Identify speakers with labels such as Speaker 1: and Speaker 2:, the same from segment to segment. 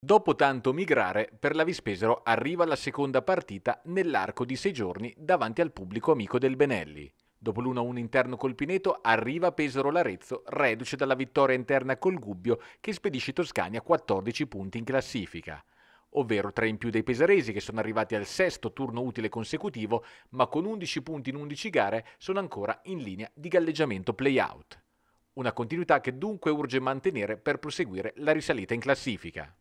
Speaker 1: Dopo tanto migrare, per la Vispesero arriva la seconda partita nell'arco di sei giorni davanti al pubblico amico del Benelli. Dopo l'1-1 interno col Pineto arriva Pesaro Larezzo, reduce dalla vittoria interna col Gubbio che spedisce Toscania 14 punti in classifica ovvero tre in più dei pesaresi che sono arrivati al sesto turno utile consecutivo, ma con 11 punti in 11 gare sono ancora in linea di galleggiamento play-out. Una continuità che dunque urge mantenere per proseguire la risalita in classifica.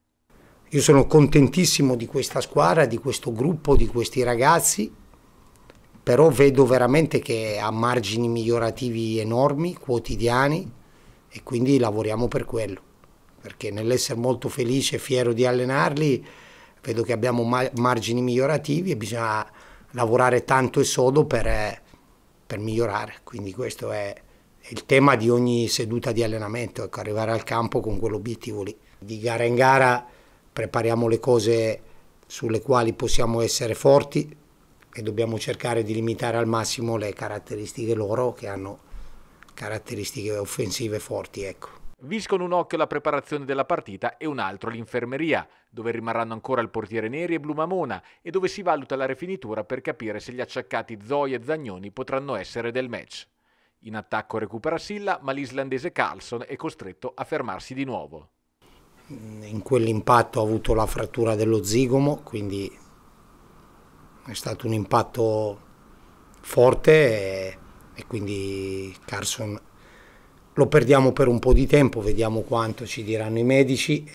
Speaker 2: Io sono contentissimo di questa squadra, di questo gruppo, di questi ragazzi, però vedo veramente che ha margini migliorativi enormi, quotidiani, e quindi lavoriamo per quello. Perché nell'essere molto felice e fiero di allenarli, vedo che abbiamo margini migliorativi e bisogna lavorare tanto e sodo per, per migliorare. Quindi questo è, il tema di ogni seduta di allenamento, ecco, arrivare al campo con quell'obiettivo lì. Di gara in gara prepariamo le cose sulle quali possiamo essere forti e dobbiamo cercare di limitare al massimo le caratteristiche loro che hanno
Speaker 1: caratteristiche offensive forti. Ecco. Viscono un occhio la preparazione della partita e un altro l'infermeria, dove rimarranno ancora il portiere Neri e Blumamona e dove si valuta la rifinitura per capire se gli acciaccati Zoe e Zagnoni potranno essere del match. In attacco recupera Silla, ma l'islandese Carlson è costretto a fermarsi di nuovo
Speaker 2: in quell'impatto ha avuto la frattura dello zigomo, quindi è stato un impatto forte e, e quindi Carson lo perdiamo per un po' di tempo, vediamo quanto ci diranno i medici